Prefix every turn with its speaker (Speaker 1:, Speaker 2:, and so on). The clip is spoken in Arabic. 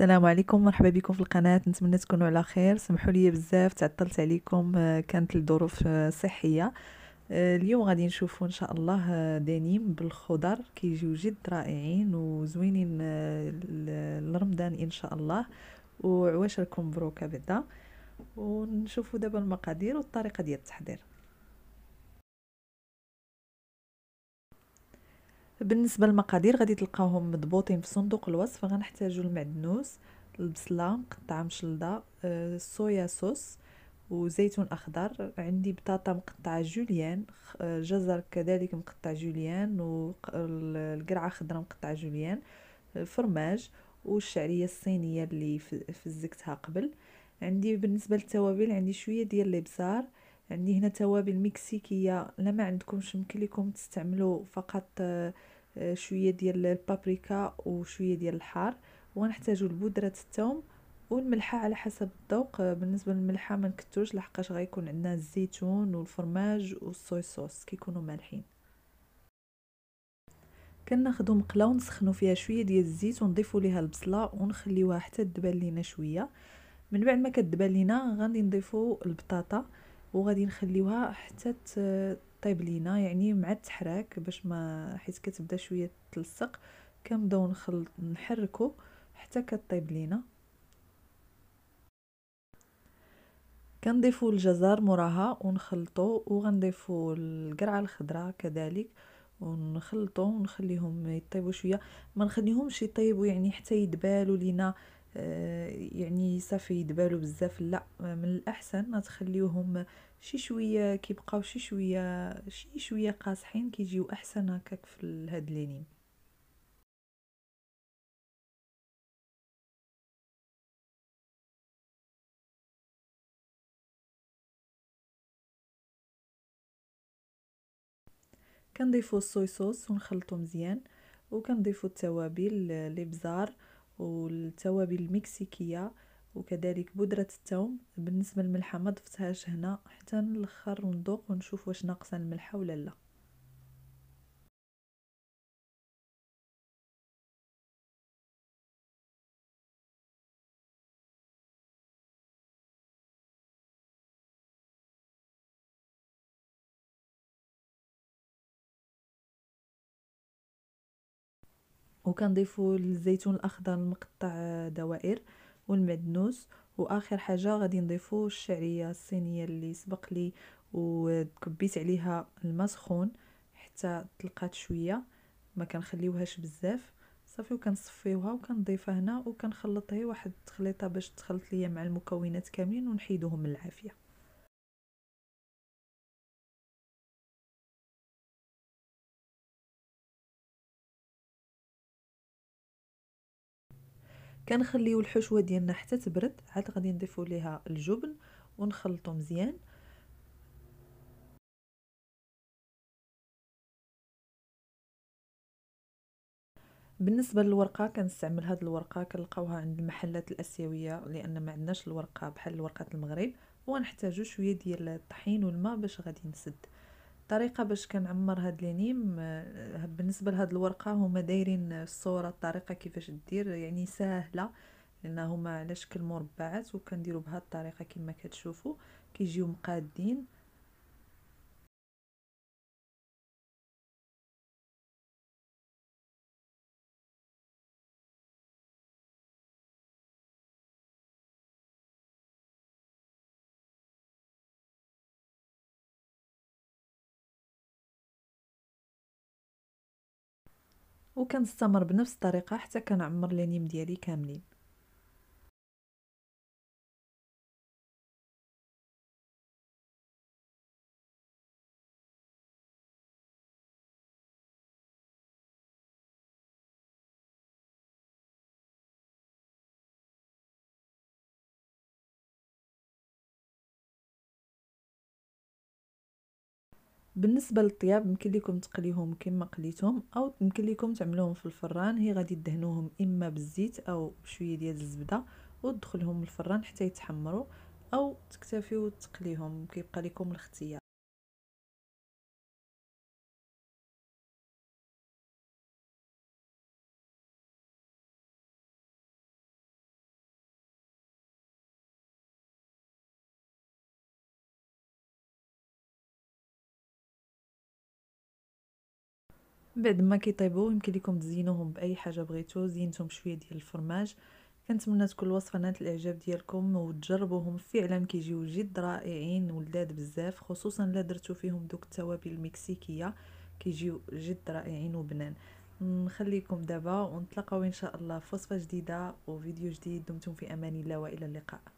Speaker 1: السلام عليكم مرحبا بكم في القناه نتمنى تكونوا على خير سمحوا لي بزاف تعطلت عليكم آه، كانت الظروف آه، صحيه آه، اليوم غادي نشوفوا ان شاء الله دانيم بالخضر كيجيو جد رائعين وزوينين لرمضان ان شاء الله وعواشركم مبروكه بعدا ونشوفوا دابا المقادير والطريقه ديال التحضير بالنسبه للمقادير غادي تلقاوهم مضبوطين في صندوق الوصف غنحتاجو المعدنوس البصله مقطعه مشلده الصويا آه، صوص وزيتون اخضر عندي بطاطا مقطعه جوليان آه، جزر كذلك مقطع جوليان والقرعه خضراء مقطعه جوليان الفرماج آه، والشعريه الصينيه اللي فزكتها قبل عندي بالنسبه للتوابل عندي شويه ديال الابزار عندي هنا توابل مكسيكيه لا ما عندكمش يمكن لكم تستعملوا فقط آه، آه، شويه ديال البابريكا وشويه ديال الحار ونحتاجوا البودره الثوم والملحه على حسب الذوق آه، بالنسبه للملحه ما نكثروش لحقاش غيكون عندنا الزيتون والفرماج والصويا صوص كيكونوا مالحين كناخذوا مقله ونسخنوا فيها شويه ديال الزيت ونضيفوا ليها البصله ونخليوها حتى تدبل لينا شويه من بعد ما كتدبل لينا غادي نضيفوا البطاطا وغادي نخليوها حتى طيب لينا يعني مع التحراك باش ما حيت كتبدا شويه تلصق كنبداو نخلط نحركو حتى كطيب لينا كنضيفو الجزر موراها ونخلطو وغنضيفو القرعه الخضراء كذلك ونخلطو ونخليهم يطيبوا شويه ما نخليهمش يطيبوا يعني حتى يدبالوا لينا آه، يعني صافي يدبالوا بزاف لا من الاحسن ما تخليوهم شي شويه كيبقاو شي شويه شي شويه قاصحين كيجيو احسن هكاك في هاد لينين كنضيفو الصويصوص ونخلطو مزيان وكنضيفو التوابل آه، لبزار بزار والتوابل المكسيكيه وكذلك بودرة الثوم بالنسبة للملحة ما ضفتهاش هنا حتى نلخر وندوق ونشوف واش ناقصة الملحة ولا لا وكنضيفوا الزيتون الاخضر المقطع دوائر والمعدنوس واخر حاجه غادي نضيفوا الشعريه الصينيه اللي سبق لي وكبيت عليها الماء سخون حتى طلقات شويه ما كنخليوهاش بزاف صافي وكنصفيوها وكنضيفها هنا وكنخلطها واحد التخليطه باش تخلط ليا مع المكونات كاملين ونحيدوهم من العافيه كنخليو الحشوه ديالنا حتى تبرد عاد غادي نضيفو ليها الجبن ونخلطو مزيان بالنسبه للورقه كنستعمل هذه الورقه كنلقاوها عند المحلات الاسيويه لان ما عندناش الورقه بحال ورقه المغرب وغنحتاجو شويه ديال الطحين والماء باش غادي نسد الطريقه باش كنعمر هاد لينيم آه، بالنسبه لهاد الورقه هما دايرين الصوره الطريقه كيفاش دير يعني سهله لان هما على شكل مربعات وكنديروا بهاد الطريقه كما كتشوفوا كيجيو مقادين
Speaker 2: وكنستمر بنفس الطريقه حتى كنعمر لي نيم ديالي كاملين
Speaker 1: بالنسبه للطياب يمكن لكم تقليهم كما قليتهم او يمكن لكم تعملوهم في الفران هي غادي دهنوهم اما بالزيت او بشويه ديال الزبده وتدخلهم الفران حتى يتحمروا او تكتفيوا
Speaker 2: تقليهم كيبقى لكم الاختيار
Speaker 1: بعد ما كيطيبوا يمكن لكم تزينوهم باي حاجه بغيتو زينتهم بشويه ديال الفرماج كنتمنى تكون الوصفه نالت الاعجاب ديالكم وتجربوهم فعلا كيجيو جد رائعين ولذاذ بزاف خصوصا الا درتو فيهم دوك التوابل المكسيكيه كيجيو جد رائعين وبنان نخليكم دابا ونتلاقاو ان شاء الله في وصفه جديده وفيديو جديد دمتم في امان الله والى اللقاء